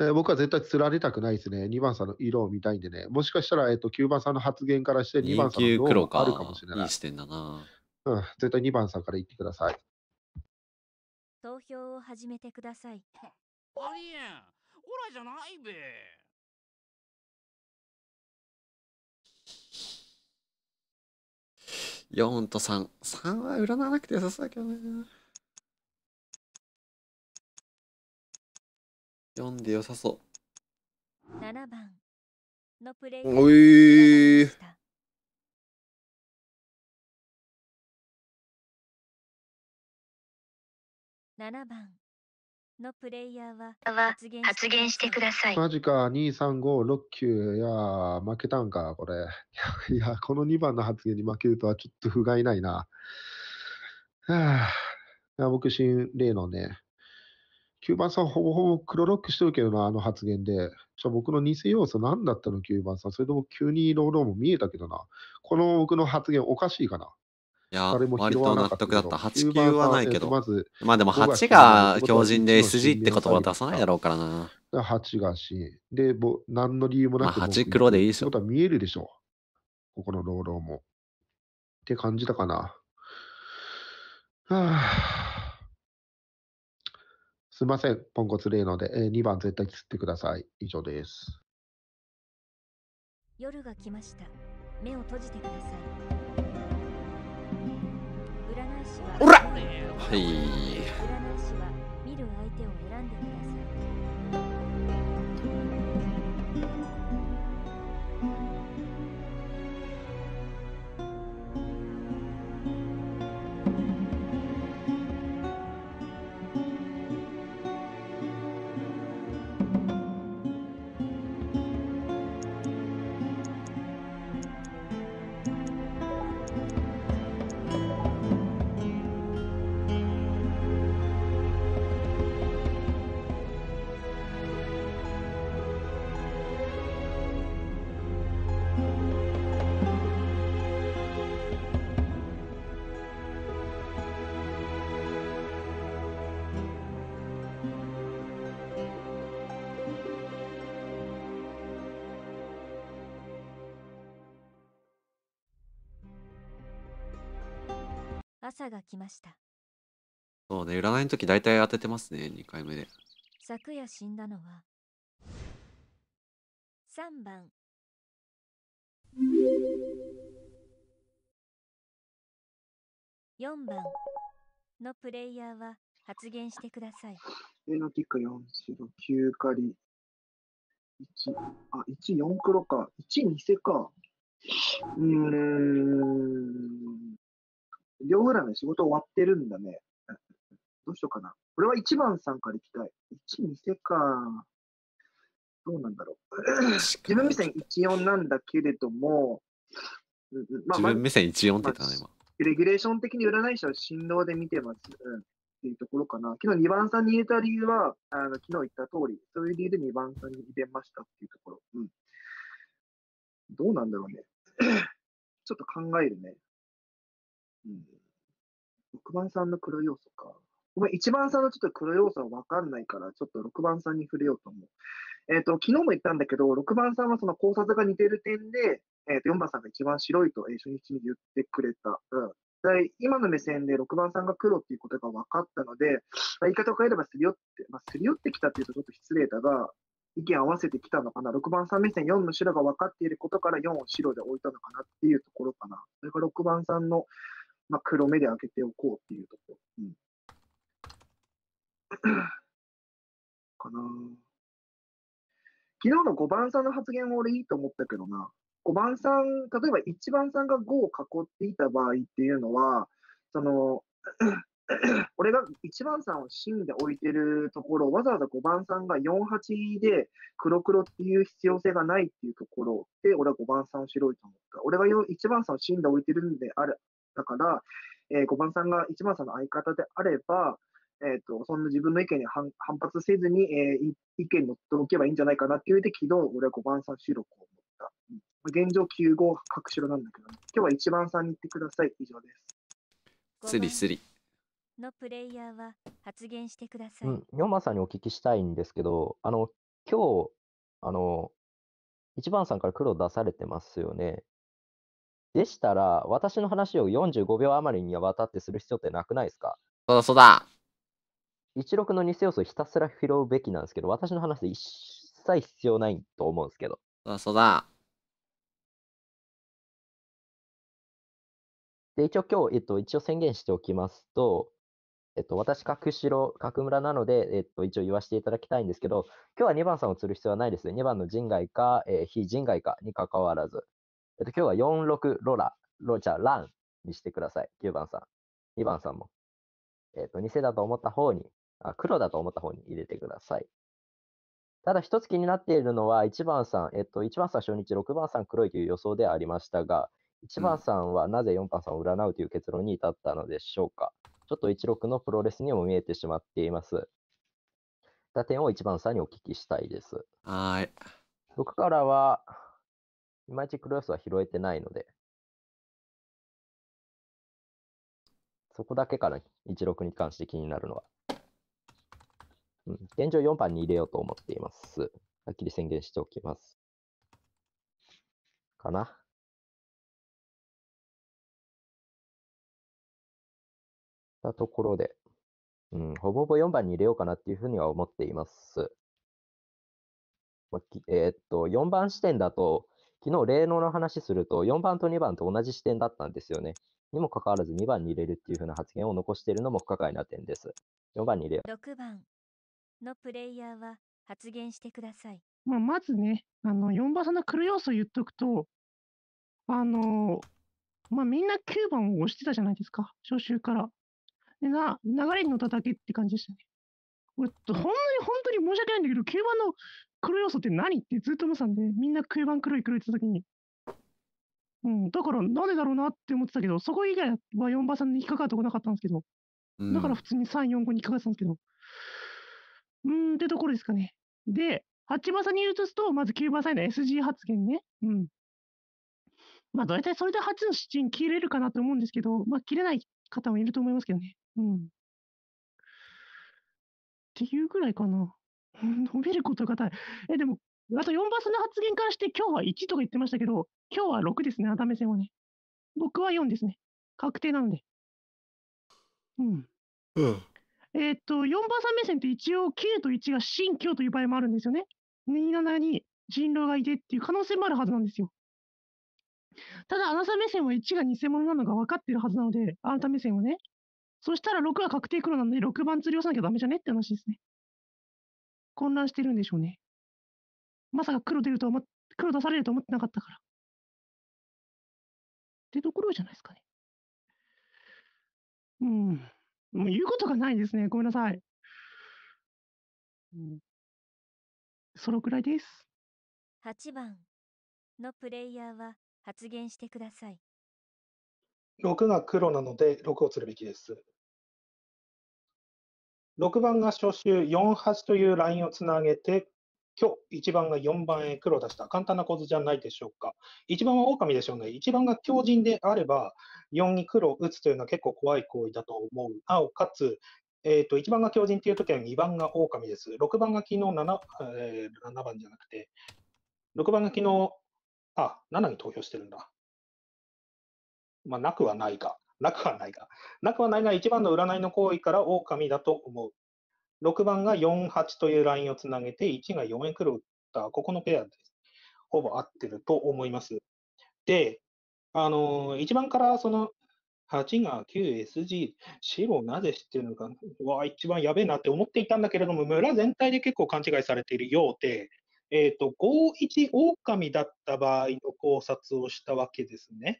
えー、僕は絶対釣られたくないですね。2番さんの色を見たいんでね。もしかしたら、えっ、ー、と、9番さんの発言からして2番さんの色あるかもしれない。いい視点だな。うん、絶対2番さんから言ってください。投票を始めてください。ありえん、じゃないべ。4と3。3は占わなくて良さそうだけどね。4でよさそう。7番のプレイおい7番のプレイヤーは発言発言してください。マジか、2、3、5、6、9。いやー、負けたんか、これ。いや、この2番の発言に負けるとはちょっと不甲斐ないな。は ぁ、僕、新例のね、9番さんほぼほぼ黒ロックしてるけどな、あの発言で。じゃあ僕の偽要素何だったの、9番さん。それとも急にローローも見えたけどな。この僕の発言おかしいかな。いや、割と納得だった。8級はないけど。ままあでも8が強靭で SG って言葉を出さないだろうからな。8がし、で、も何の理由もなく。まあ、8黒でいいでしょ。ことは見えるでしょう。ここの労働も。って感じだかな。はあ、すいません、ポンコツ例ので、えー、2番絶対切ってください。以上です。夜が来ました。目を閉じてください。おらはい朝が来ましたそうね占いの時大体当ててますね2回目で昨夜死んだのは3番4番のプレイヤーは発言してください。えのきか4白9かり1あ一4黒か12セかうーん両らい仕事終わってるんだね。どうしようかな。これは1番さんからいきたい。1、店か。どうなんだろう。自分目線14なんだけれども、まあ、自分目線14って言った今、まあ。レギュレーション的に占い師は振動で見てます。うんっていうところかな。昨日2番さんに入れた理由は、あの昨日言った通り、そういう理由で2番さんに入れましたっていうところ。うん。どうなんだろうね。ちょっと考えるね。うん。6番さんの黒要素か。ごめん、1番さんのちょっと黒要素は分かんないから、ちょっと6番さんに触れようと思う。えっ、ー、と、昨日も言ったんだけど、6番さんはその考察が似てる点で、えっ、ー、と、4番さんが一番白いと、えー、初日に言ってくれた。うん。今の目線で6番さんが黒っていうことが分かったので、言い方を変えればすり寄って、まあ、すり寄ってきたっていうとちょっと失礼だが、意見合わせてきたのかな。6番さん目線4の白が分かっていることから4を白で置いたのかなっていうところかな。それが6番さんのまあ、黒目で開けておこうっていうところ。うん、かな昨日の5番さんの発言も俺いいと思ったけどな。5番さん、例えば1番さんが5を囲っていた場合っていうのは、その、俺が1番さんを芯で置いてるところ、わざわざ5番さんが48で黒黒っていう必要性がないっていうところで、俺は5番さんを白いと思った。俺が1番さんを芯で置いてるんであるだから、えー、5番さんが1番さんの相方であれば、えーと、そんな自分の意見に反発せずに、えー、意見に乗っておけばいいんじゃないかなっていう時の俺は5番さん収録を持った。現状9号各白なんだけど、ね、今日は1番さんに行ってください。以上です。スリスリ。のプレイヤーは発言してください。うん、4番さんにお聞きしたいんですけど、あの今日あの1番さんから黒出されてますよね。でしたら、私の話を45秒余りにわたってする必要ってなくないですかそうだそうだ。16の偽要素をひたすら拾うべきなんですけど、私の話で一切必要ないと思うんですけど。そうだそうだ。で、一応今日、えっと、一応宣言しておきますと、えっと、私、角城、角村なので、えっと、一応言わせていただきたいんですけど、今日は2番さんを釣る必要はないですね。2番の人外か、えー、非人外かに関わらず。えっと、今日は46ロラ、ロじゃランにしてください。9番さん。2番さんも。えっと、偽だと思った方に、あ、黒だと思った方に入れてください。ただ一つ気になっているのは、1番さん、えっと、1番さん初日、6番さん黒いという予想ではありましたが、1番さんはなぜ4番さんを占うという結論に至ったのでしょうか。ちょっと16のプロレスにも見えてしまっています。打点を1番さんにお聞きしたいです。はい。僕からは、いまいちクロスは拾えてないので、そこだけかな、16に関して気になるのは。うん、現状4番に入れようと思っています。はっきり宣言しておきます。かな。たところで、うん、ほぼほぼ4番に入れようかなっていうふうには思っています。えー、っと、4番視点だと、昨日、霊能の話すると、4番と2番と同じ視点だったんですよね。にもかかわらず2番に入れるっていう風な発言を残しているのも不可解な点です。4番に入れよう。6番のプレイヤーは発言してください。まあ、まずね、あの、4番さんの来る要素を言っとくと、あのまあ、みんな9番を押してたじゃないですか、招集から。でな、流れに乗っただけって感じでしたね。俺、ほんに本当に申し訳ないんだけど、9番の黒要素って何ってずっと思ってたんで、みんな黒番黒い黒いって言った時に、うん、だからなんでだろうなって思ってたけど、そこ以外は4番さんに引っかかるとこなかったんですけど、だから普通に3、4、5に引っかかってたんですけど、うん、ってところですかね。で、8番さんに移すと、まず9番さんの SG 発言ね。うん。まあ、大体それで8の7に切れるかなと思うんですけど、まあ、切れない方もいると思いますけどね。うん。っていうぐらいかな。うん、ることが大い。え、でも、あと4番さんの発言からして、今日は1とか言ってましたけど、今日は6ですね、アダメ戦はね。僕は4ですね。確定なので。うん。うん。えっ、と、4番さん目線って一応9と1が新旧という場合もあるんですよね。27に人狼がいてっていう可能性もあるはずなんですよ。ただ、あなた目線は1が偽物なのが分かってるはずなので、あなた目線はね。そしたら6は確定黒なので、6番釣りをさなきゃダメじゃねって話ですね。混乱してるんでしょうね。まさか黒出ると思っ黒出されると思ってなかったから。ってところじゃないですかね。うん。もう言うことがないですね。ごめんなさい。うん、そのくらいです。8番のプレイヤーは発言してください。6が黒なので6を釣るべきです。6番が初週48というラインをつなげて、今日1番が4番へ黒を出した。簡単な構図じゃないでしょうか。1番は狼でしょうね。1番が強靭であれば、4に黒を打つというのは結構怖い行為だと思う。なおかつ、えーと、1番が強靭というときは2番が狼です。6番が昨日 7,、えー、7番じゃなくて、6番が昨日、あ、7に投票してるんだ。まあ、なくはないか。なくはないが。なくはないが1番の占いの行為から狼だと思う。6番が4、8というラインをつなげて、1が4円黒打った、ここのペアです。ほぼ合ってると思います。で、あのー、1番からその8が 9SG、白をなぜ知ってるのか、うわ、一番やべえなって思っていたんだけれども、村全体で結構勘違いされているようで、えっ、ー、と、5-1狼だった場合の考察をしたわけですね。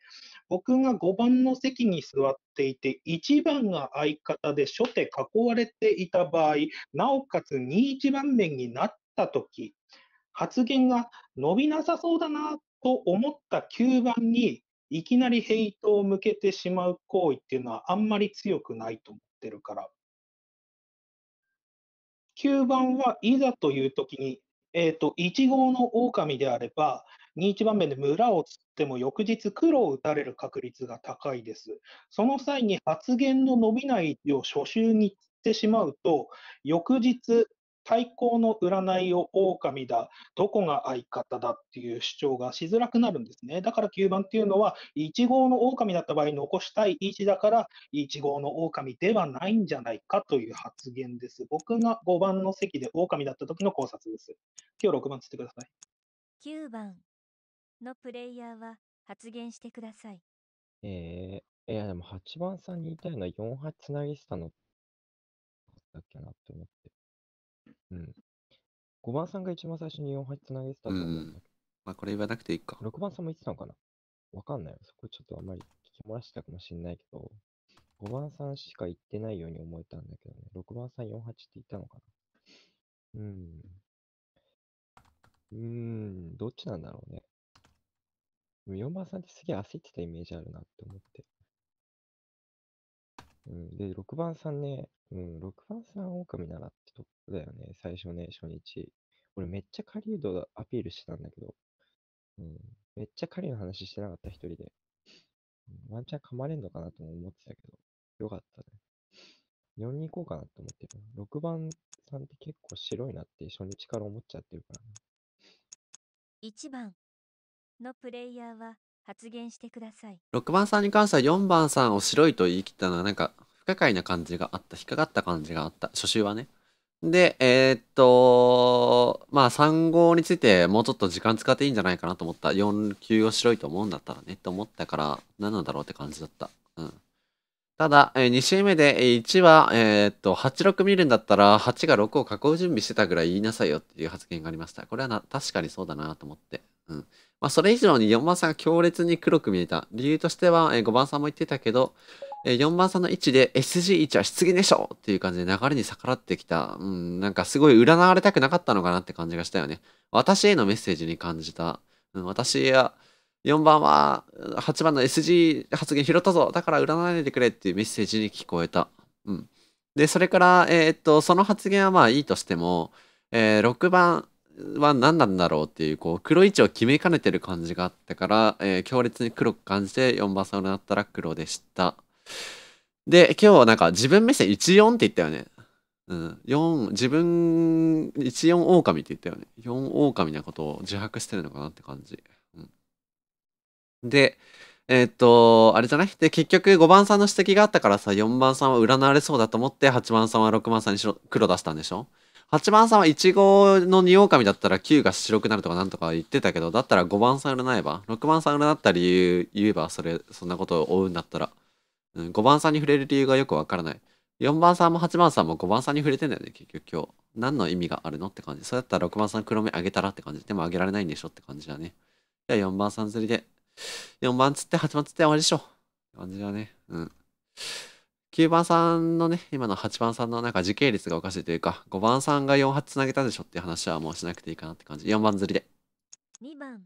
僕が5番の席に座っていて、1番が相方で初手囲われていた場合、なおかつ2-1番面になったとき、発言が伸びなさそうだなと思った9番に、いきなりヘイトを向けてしまう行為っていうのはあんまり強くないと思ってるから。9番はいざという時にえっ、ー、と、1号の狼であれば、21番目で村を釣っても翌日黒を打たれる確率が高いです。その際に発言の伸びないを初週に言ってしまうと、翌日対抗の占いを狼だ、どこが相方だっていう主張がしづらくなるんですね。だから9番っていうのは、1号の狼だった場合残したい位置だから、1号の狼ではないんじゃないかという発言です。僕が5番の席で狼だった時の考察です。今日6番つってください。9番のプレイヤーは発言してください。えー、いやでも8番さんに言いたいのは4八つなぎしたのだっけなって思って。うん。5番さんが一番最初に4つ投げてたと思うんだけど、まあこれ言わなくていいか。6番さんも言ってたのかなわかんないよ。そこちょっとあんまり聞き漏らしたかもしんないけど、5番さんしか言ってないように思えたんだけどね。6番さん48って言ったのかなうん。うーん、どっちなんだろうね。4番さんってすげえ焦ってたイメージあるなって思って。うん、で、6番さんね、うん、6番さん狼ならってとこだよね、最初ね、初日。俺めっちゃ狩人アピールしてたんだけど、うん、めっちゃ狩の話してなかった一人で、うん。ワンチャン噛まれんのかなと思ってたけど、よかったね。4に行こうかなと思ってる。6番さんって結構白いなって初日から思っちゃってるからね。1番のプレイヤーは発言してください。6番さんに関しては4番さんを白いと言い切ったのはなんか不可解な感じがあった、引っかかった感じがあった、初週はね。で、えー、っと、まあ3号についてもうちょっと時間使っていいんじゃないかなと思った。4級をしろいと思うんだったらねと思ったから、何なんだろうって感じだった。うん。ただ、えー、2週目で1は、えー、っと、86見るんだったら8が6を囲う準備してたぐらい言いなさいよっていう発言がありました。これはな、確かにそうだなと思って。うん。まあそれ以上に4番さんが強烈に黒く見えた。理由としては、えー、5番さんも言ってたけど、4番さんの位置で SG1 は失言でしょっていう感じで流れに逆らってきた。うん、なんかすごい占われたくなかったのかなって感じがしたよね。私へのメッセージに感じた。うん、私や、4番は8番の SG 発言拾ったぞだから占わないでくれっていうメッセージに聞こえた。うん。で、それから、えー、っと、その発言はまあいいとしても、えー、6番は何なんだろうっていう、こう、黒位置を決めかねてる感じがあったから、えー、強烈に黒く感じて4番さんを占ったら黒でした。で、今日はなんか自分目線14って言ったよね。うん。4、自分、14狼って言ったよね。4狼なことを自白してるのかなって感じ。うん、で、えー、っと、あれじゃないで、結局5番さんの指摘があったからさ、4番さんは占われそうだと思って、8番さんは6番さんに黒出したんでしょ ?8 番さんは1チの2狼だったら9が白くなるとかなんとか言ってたけど、だったら5番さん占えば ?6 番さん占った理由言えば、それ、そんなことを追うんだったら。うん、5番さんに触れる理由がよくわからない。4番さんも8番さんも5番さんに触れてんだよね、結局今日。何の意味があるのって感じ。そうやったら6番さん黒目あげたらって感じ。でもあげられないんでしょって感じだね。じゃあ4番さん釣りで。4番釣って8番釣って終わりでしょ。って感じだね。うん。9番さんのね、今の8番さんのなんか時系列がおかしいというか、5番さんが4発つなげたでしょっていう話はもうしなくていいかなって感じ。4番釣りで。2番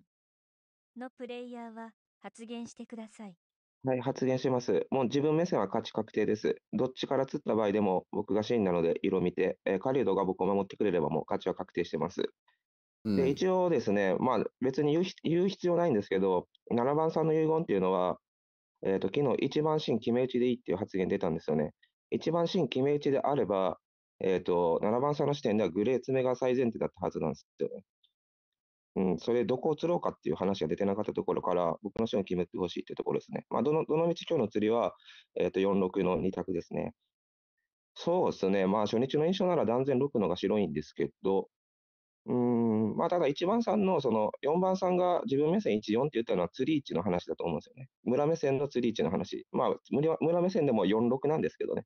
のプレイヤーは発言してください。はい、発言します。もう自分目線は勝ち確定です。どっちから釣った場合でも僕が真なので色見て、えー、狩人が僕を守ってくれればもう勝ちは確定してます。うん、で一応ですね、まあ、別に言う必要ないんですけど、7番さんの遺言っていうのは、えーと、昨日1番シーン決め打ちでいいっていう発言出たんですよね。1番シーン決め打ちであれば、えーと、と7番さんの視点ではグレー詰めが最前提だったはずなんですよね。うん、それどこを釣ろうかっていう話が出てなかったところから、僕の手を決めてほしいっていうところですね。まあ、どの、どの道今日の釣りは、えっ、ー、と、46の2択ですね。そうですね。まあ、初日の印象なら断然6のが白いんですけど、うん、まあ、ただ1番さんの、その、4番さんが自分目線14って言ったのは釣り位置の話だと思うんですよね。村目線の釣り位置の話。まあ、村目線でも46なんですけどね。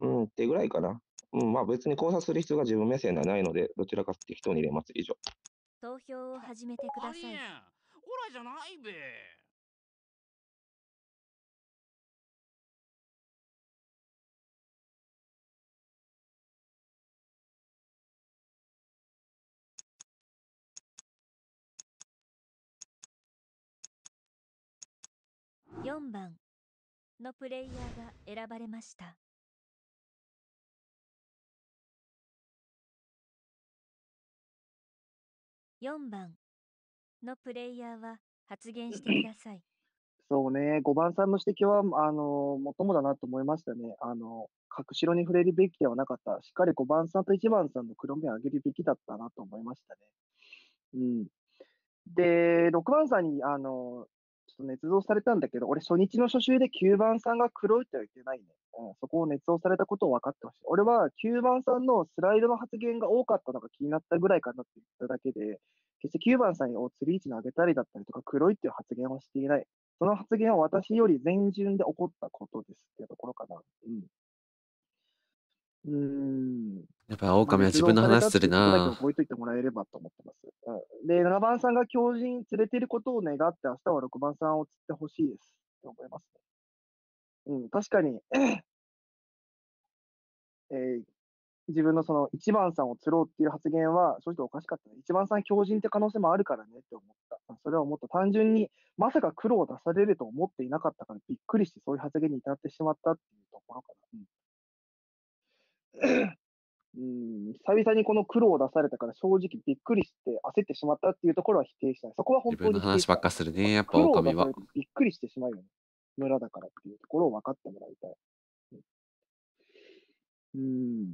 うん、ってぐらいかな。うん、まあ別に考察する必要が自分目線ではないので、どちらか適当に入れます。以上。投票を始めてくださいオラじゃないべ4番のプレイヤーが選ばれました。4番のプレイヤーは発言してください。そうね、5番さんの指摘は、あの、もともだなと思いましたね。あの、隠しろに触れるべきではなかった。しっかり5番さんと1番さんの黒目を上げるべきだったなと思いましたね。うん。で、6番さんに、あの、ちょっと捏造されたんだけど、俺初日の初週で9番さんが黒いとは言ってないね。うん、そこを捏造されたことを分かってました。俺は9番さんのスライドの発言が多かったのが気になったぐらいかなって言っただけで、決して9番さんにお釣り位置に上げたりだったりとか、黒いっていう発言をしていない。その発言は私より前順で起こったことですっていうところかな。うん。うん。やっぱ狼は自分の話するな。覚えといてもらえればと思ってます。うん、で、7番さんが狂人連れていることを願って、明日は6番さんを釣ってほしいです。と思います、ね、うん、確かに、えー、自分のその1番さんを釣ろうっていう発言は、正直おかしかったね。1番さん狂人って可能性もあるからねって思った。それはもっと単純に、まさか苦労を出されると思っていなかったからびっくりして、そういう発言に至ってしまったっていうところかな。うんうん、久々にこの苦労を出されたから正直びっくりして焦ってしまったっていうところは否定したい。そこは本当に。自分の話ばっかするね、やっぱ狼は。びっくりしてしまうよね。村だからっていうところを分かってもらいたい。うん。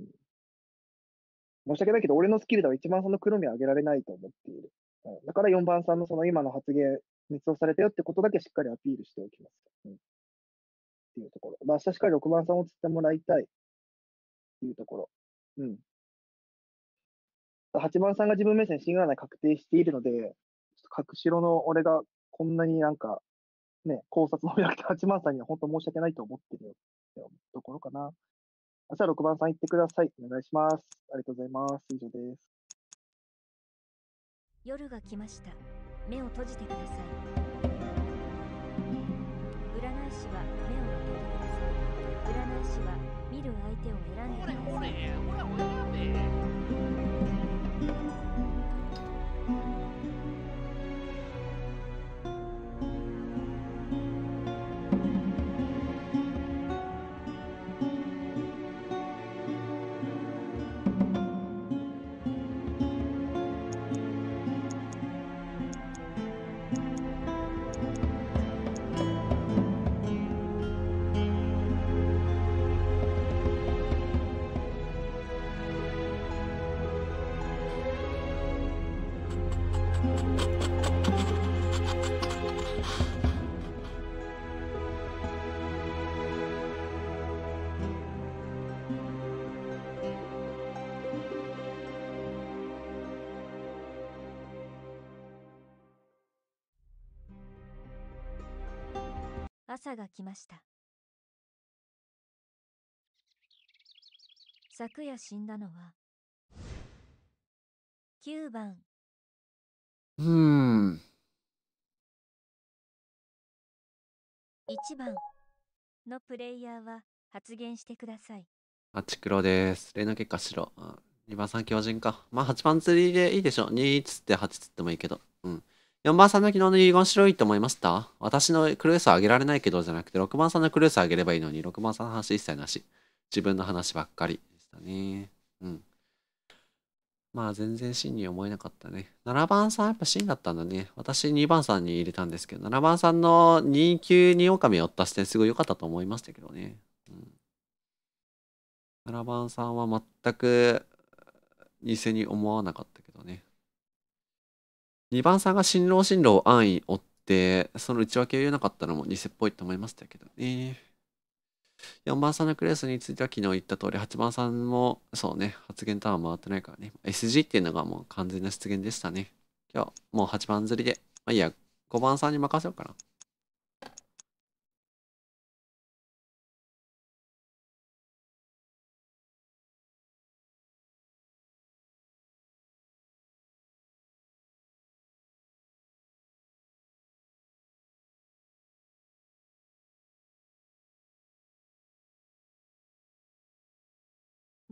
申し訳ないけど、俺のスキルでは一番その黒みを上げられないと思っている。うん、だから4番さんのその今の発言、密をされたよってことだけしっかりアピールしておきます。うん、っていうところ。まあ、明日しっかり6番さんを釣ってもらいたい。っていうところ。うん。八番さんが自分目線、シ新ナい確定しているので、ちょっと隠しろの俺がこんなになんか、ね、考察のやって8番さんには本当申し訳ないと思ってるよってところかな。明日は6番さん行ってください。お願いします。ありがとうございます。以上です。夜が来ました。目を閉じてください。占い師は目を開けてください。占い師は見る相手を選んでください朝が来ました昨夜死んだのは9番うん1番のプレイヤーは発言してください8黒です例の結果しろ2番さん強人かまあ8番釣りでいいでしょ2つって8つってもいいけどうん4番さんの昨日の遺言白いと思いました私のクルースはあげられないけどじゃなくて、6番さんのクルースあげればいいのに、6番さんの話一切なし。自分の話ばっかりでしたね。うん。まあ全然真に思えなかったね。7番さんやっぱ真だったんだね。私2番さんに入れたんですけど、7番さんの2級に狼を追った視点すごい良かったと思いましたけどね。うん、7番さんは全く偽に思わなかったけど。2番さんが新郎新郎安易追って、その内訳を言えなかったのも偽っぽいと思いましたけどね。4番さんのクレースについては昨日言った通り、8番さんも、そうね、発言ターン回ってないからね。SG っていうのがもう完全な出現でしたね。今日、もう8番釣りで。まあいいや、5番さんに任せようかな。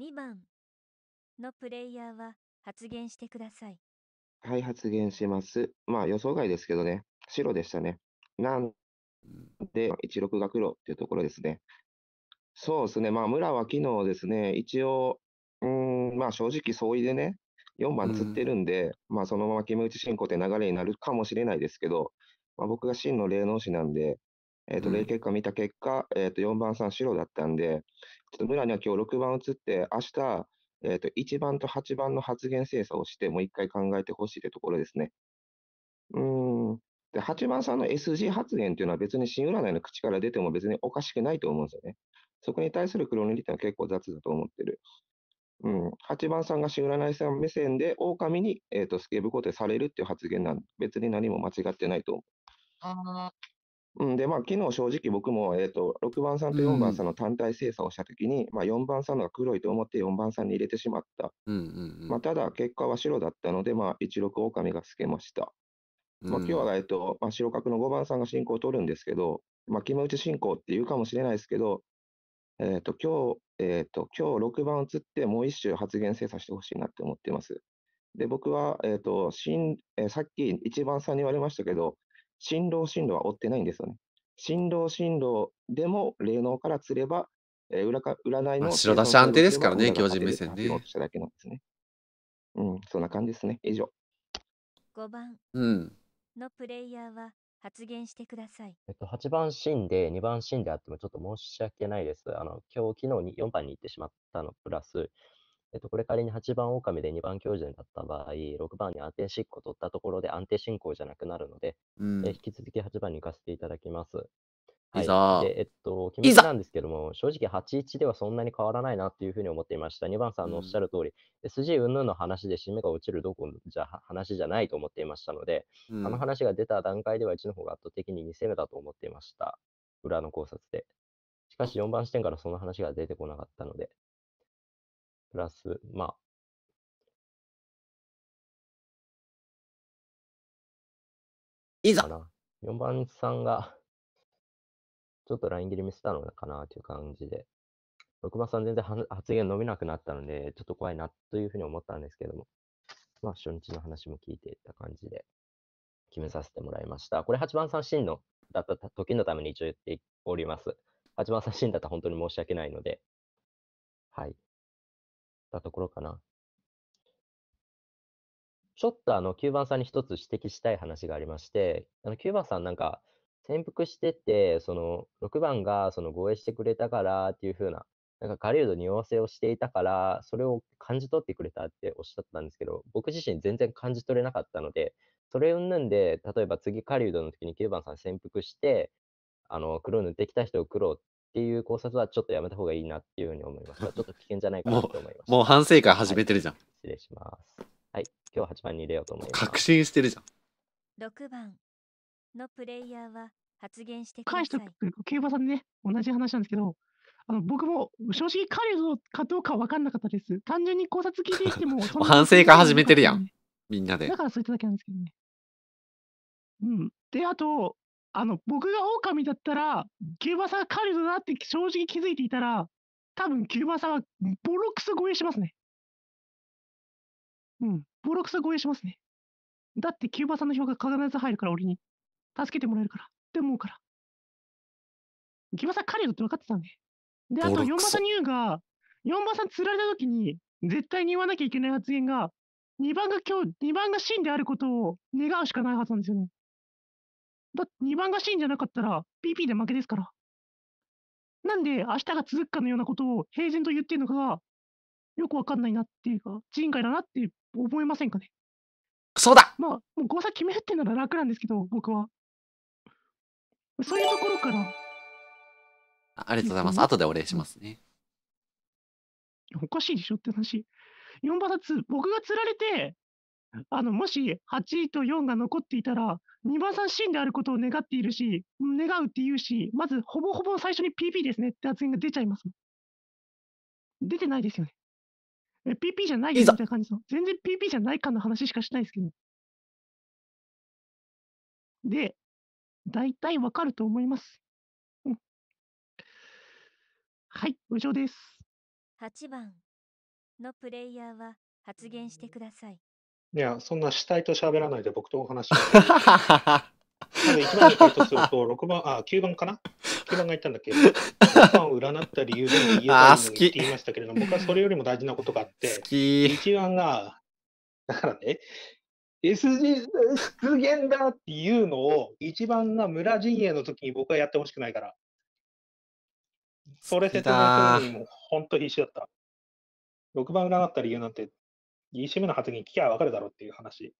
2番のプレイヤーは発言してください。はい、発言します。まあ予想外ですけどね、白でしたね。なんで、16が黒っていうところですね。そうですね、まあ村は昨日ですね、一応、うん、まあ正直相違でね、4番釣ってるんで、うん、まあそのまま決め打ち進行って流れになるかもしれないですけど、まあ、僕が真の霊能師なんで、えっ、ー、と、例結果見た結果、うん、えっ、と、4番さん白だったんで、ちょっと村には今日6番移って、明日、えっ、と、1番と8番の発言精査をして、もう一回考えてほしいというところですね。うん。で、8番さんの SG 発言っていうのは別に新占いの口から出ても別におかしくないと思うんですよね。そこに対する黒塗りっていうのは結構雑だと思ってる。うん。8番さんが新占いさん目線で、狼に、えっ、ー、と、スケーブ固定されるっていう発言なんで、別に何も間違ってないと思う。あうんでまあ昨日正直僕も、えーと、6番さんと4番さんの単体精査をしたときに、うん、まあ、4番さんのが黒いと思って4番さんに入れてしまった、うんうんうん、まあ、ただ結果は白だったので、まあ、16狼が透けました、まあ、今日は、えーとまあ、白角の5番さんが進行を取るんですけど、まあ、決め打ち進行っていうかもしれないですけど、えーと、今日、えーと、今日6番移ってもう一周発言精査してほしいなって思ってますで僕は、えーとえー、さっき1番さんに言われましたけど振動振動は追ってないんですよね。振動振動でも霊能からすれば、えー、裏か占いの。白出し安定ですからね、強人目線しただけなんですね。うん、そんな感じですね。以上。5番のプレイヤーは発言してください。えっと、8番シーンで2番シーンであってもちょっと申し訳ないです。あの今日、昨日に4番に行ってしまったのプラス、えっと、これ仮に8番狼で2番強靭だった場合、6番に安定執行取ったところで安定進行じゃなくなるので、うん、え引き続き8番に行かせていただきます。はい、いざでえっと、決めちなんですけども、正直8-1ではそんなに変わらないなというふうに思っていました。2番さんのおっしゃる通り、うん、SG 云々の話で締めが落ちるどこじゃ話じゃないと思っていましたので、うん、あの話が出た段階では1の方が圧倒的に2攻めだと思っていました。裏の考察で。しかし4番視点からその話が出てこなかったので、プラス、まあ、いざかな。4番さんが、ちょっとライン切り見せたのかなという感じで、6番さん全然発言伸びなくなったので、ちょっと怖いなというふうに思ったんですけども、まあ、初日の話も聞いていた感じで、決めさせてもらいました。これ8番さん真のだった時のために一応言っております。8番さん真だったら本当に申し訳ないので、はい。たところかな。ちょっとあの9番さんに一つ指摘したい話がありまして、あの9番さんなんか潜伏してて、その6番がその護衛してくれたからっていう風な、なんか狩人にわせをしていたから、それを感じ取ってくれたっておっしゃったんですけど、僕自身全然感じ取れなかったので、それ生んで、例えば次狩人の時に9番さん潜伏して、あの、黒塗ってきた人を黒っていう考察はちょっとやめた方がいいなっていうふうに思います。ちょっと危険じゃないかなと思います。もう反省会始めてるじゃん、はい、失礼します。はい、今日8番に入れようと思います。確信してるじゃん。6番のプレイヤーは発言してください。競馬さんね、同じ話なんですけど、あの僕も正直彼かどうか分かんなかったです。単純に考察聞いていても、も反省会始めてるやん、みんなで。だからそういっただけなんですけどね。うん。で、あと、あの、僕が狼だったら、キューバさんが狩人だって正直気づいていたら、多分キューバさんはボロクソ護衛しますね。うん、ボロクソ護衛しますね。だってキューバさんの票が必ず入るから、俺に。助けてもらえるから。って思うから。キューバさん狩人って分かってたんで。で、あと4番さんに言うが、4番さん釣られた時に、絶対に言わなきゃいけない発言が、2番が今日、2番が真であることを願うしかないはずなんですよね。だって2番がシーンじゃなかったら、PP で負けですから。なんで、明日が続くかのようなことを平然と言ってるのかが、よくわかんないなっていうか、人外だなって思いませんかね。そうだまあ、もう誤差決めるっていうなら楽なんですけど、僕は。そういうところから。ありがとうございます。後でお礼しますね。おかしいでしょって話。4番さん、僕が釣られて、あの、もし8と4が残っていたら、2番さん真であることを願っているし、願うっていうし、まずほぼほぼ最初に PP ですねって発言が出ちゃいます。出てないですよね。え PP じゃないみたいな感じの。全然 PP じゃないかの話しかしないですけど。で、大体わかると思います。はい、以上です。8番のプレイヤーは発言してください。いや、そんな死体と喋らないで僕とお話しして。多分一番に回とすると、六番、あ、9番かな ?9 番が言ったんだっけ ?6 番を占った理由でも言えないっの言っていましたけれども、僕はそれよりも大事なことがあって好、き。一番が、だからね、SG 出現だっていうのを、一番が村陣営の時に僕はやってほしくないから、それ説明するのにもう本当必死だった。6番占った理由なんて GCM の発言聞きゃ分かるだろうっていう話。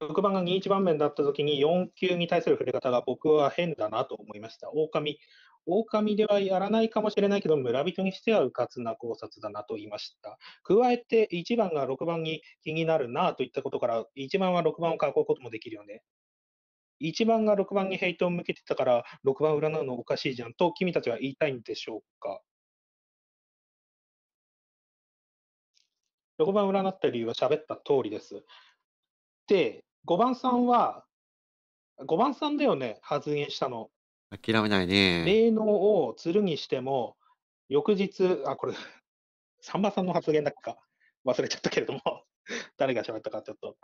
6番が21番目だったときに4級に対する触れ方が僕は変だなと思いました。狼。狼ではやらないかもしれないけど、村人にしてはうかつな考察だなと言いました。加えて1番が6番に気になるなといったことから、1番は6番を囲うこともできるよね。1番が6番にヘイトを向けてたから、6番を占うのおかしいじゃんと君たちは言いたいんでしょうか。6番占った理由は喋った通りです。で、5番さんは、5番さんだよね、発言したの。諦めないね。霊能をるにしても、翌日、あ、これ、さんまさんの発言だっか、忘れちゃったけれども、誰が喋ったかちょっと。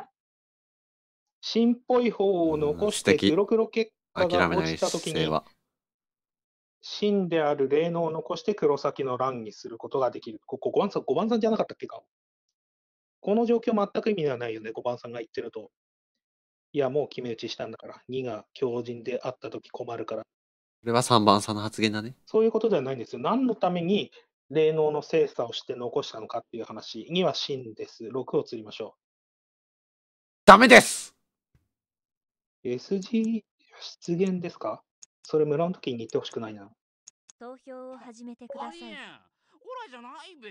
新っぽい方を残して黒黒結果が落ちたときに、真である霊能を残して黒先の欄にすることができる。ここ5番さん ,5 番さんじゃなかったっけかこの状況全く意味はないよね、5番さんが言ってると。いや、もう決め打ちしたんだから、2が強靭であったとき困るから。これは3番さんの発言だね。そういうことではないんですよ。何のために霊能の精査をして残したのかっていう話。2は真です。6を釣りましょう。ダメです SG 出現ですかそれ村の時に言ってほしくないな。投票を始めてください。おらじゃないべ。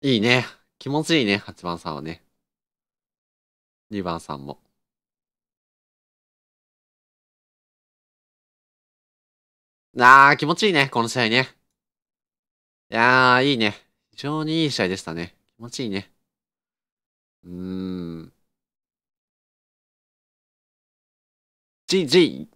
いいね。気持ちいいね、8番さんはね。2番さんも。あー、気持ちいいね、この試合ね。いやー、いいね。非常にいい試合でしたね。気持ちいいね。うーん。GG!